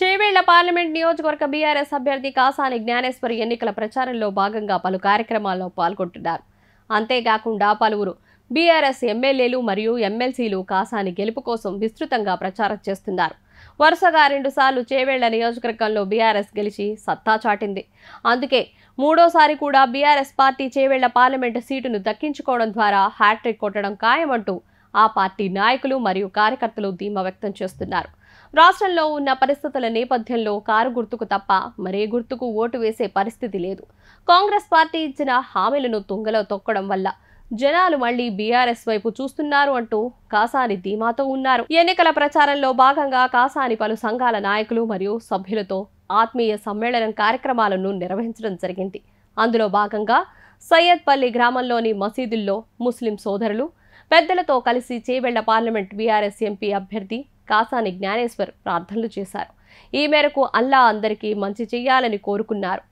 Chevella parliament నియోజకవర్గ BRS అభ్యర్థి కాసాని జ్ఞానేశ్వరి ఎన్నికల ప్రచారంలో భాగంగా పలు కార్యక్రమాల్లో పాల్గొంటున్నారు అంతేకాకుండా పలువురు బీఆర్ఎస్ ఎమ్మెల్యేలు మరియు ఎమ్మెల్సీలు కాసాని గెలుపు కోసం విస్తృతంగా ప్రచారం చేస్తున్నారు వరుసగా రెండుసార్లు చేవేళ్ల నియోజకవర్గంలో బీఆర్ఎస్ గెలిచి సత్తా చాటింది అందుకే మూడోసారి కూడా బీఆర్ఎస్ పార్టీ చేవేళ్ల పార్లమెంటు సీటును దక్కించుకోవడం ద్వారా హ్యాట్రిక్ కొట్టడం ఖాయమంటూ ఆ పార్టీ నాయకులు మరియు కార్యకర్తలు ధీమా వ్యక్తం చేస్తున్నారు రాష్ట్రంలో ఉన్న పరిస్థితుల నేపథ్యంలో కారు గుర్తుకు తప్ప మరే గుర్తుకు ఓటు వేసే పరిస్థితి లేదు కాంగ్రెస్ పార్టీ ఇచ్చిన హామీలను తుంగలో తొక్కడం వల్ల జనాలు మళ్లీ బీఆర్ఎస్ వైపు చూస్తున్నారు అంటూ కాసాని ధీమాతో ఉన్నారు ఎన్నికల ప్రచారంలో భాగంగా కాసాని పలు సంఘాల నాయకులు మరియు సభ్యులతో ఆత్మీయ సమ్మేళనం కార్యక్రమాలను నిర్వహించడం జరిగింది అందులో భాగంగా సయ్యద్పల్లి గ్రామంలోని మసీదుల్లో ముస్లిం సోదరులు పెద్దలతో కలిసి చేవెళ్ల పార్లమెంట్ బీఆర్ఎస్ ఎంపీ అభ్యర్థి కాసాని జ్ఞానేశ్వర్ ప్రార్థనలు చేశారు ఈ మేరకు అల్లా అందరికీ మంచి చేయాలని కోరుకున్నారు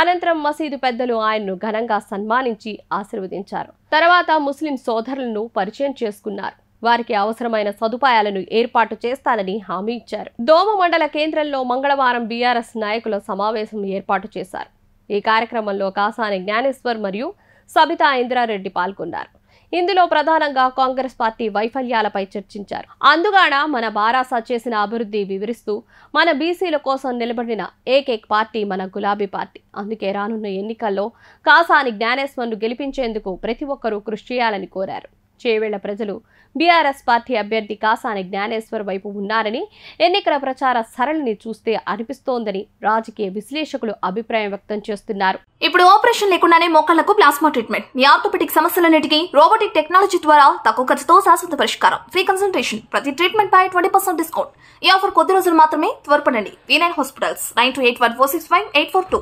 అనంతరం మసీదు పెద్దలు ఆయన్ను ఘనంగా సన్మానించి ఆశీర్వదించారు తర్వాత ముస్లిం సోదరులను పరిచయం చేసుకున్నారు వారికి అవసరమైన సదుపాయాలను ఏర్పాటు చేస్తానని హామీ ఇచ్చారు దోమ మండల కేంద్రంలో మంగళవారం బీఆర్ఎస్ నాయకుల సమావేశం ఏర్పాటు చేశారు ఈ కార్యక్రమంలో కాసాని జ్ఞానేశ్వర్ మరియు సబితా ఇంద్రారెడ్డి పాల్గొన్నారు ఇందులో ప్రధానంగా కాంగ్రెస్ పార్టీ వైఫల్యాలపై చర్చించారు అందుగాన మన బారాసా చేసిన అభివృద్ధి వివరిస్తూ మన బీసీల కోసం నిలబడిన ఏకైక్ పార్టీ మన గులాబీ పార్టీ అందుకే రానున్న ఎన్నికల్లో కాసాని జ్ఞానేశ్వర్ను గెలిపించేందుకు ప్రతి ఒక్కరూ కృషి చేయాలని కోరారు చేవేళ్ల ప్రజలు బీఆర్ఎస్ పార్టీ అభ్యర్థి కాసాని జ్ఞానేశ్వర్ వైపు ఉన్నారని ఎన్నికల ప్రచార సరళిని చూస్తే అనిపిస్తోందని రాజకీయ విశ్లేషకులు అభిప్రాయం వ్యక్తం చేస్తున్నారు ఇప్పుడు ఆపరేషన్ లేకుండానే మోకాళ్లకు ప్లాస్మా ట్రీట్మెంట్ మీ ఆర్థోపెటిక్ సమస్యలన్నిటికీ రోబోటిక్ టెక్నాలజీ ద్వారా తక్కువ ఖర్చుతో శాశ్వత పరిష్కారం ఫ్రీ కన్సల్టేషన్ ప్రతి ట్రీట్మెంట్ పై ట్వంటీ పర్సెంట్ డిస్కౌంట్ ఈ ఆఫర్ కొద్ది రోజులు మాత్రమే త్వరపడండి V nine hospitals nine two eight one four six five eight four two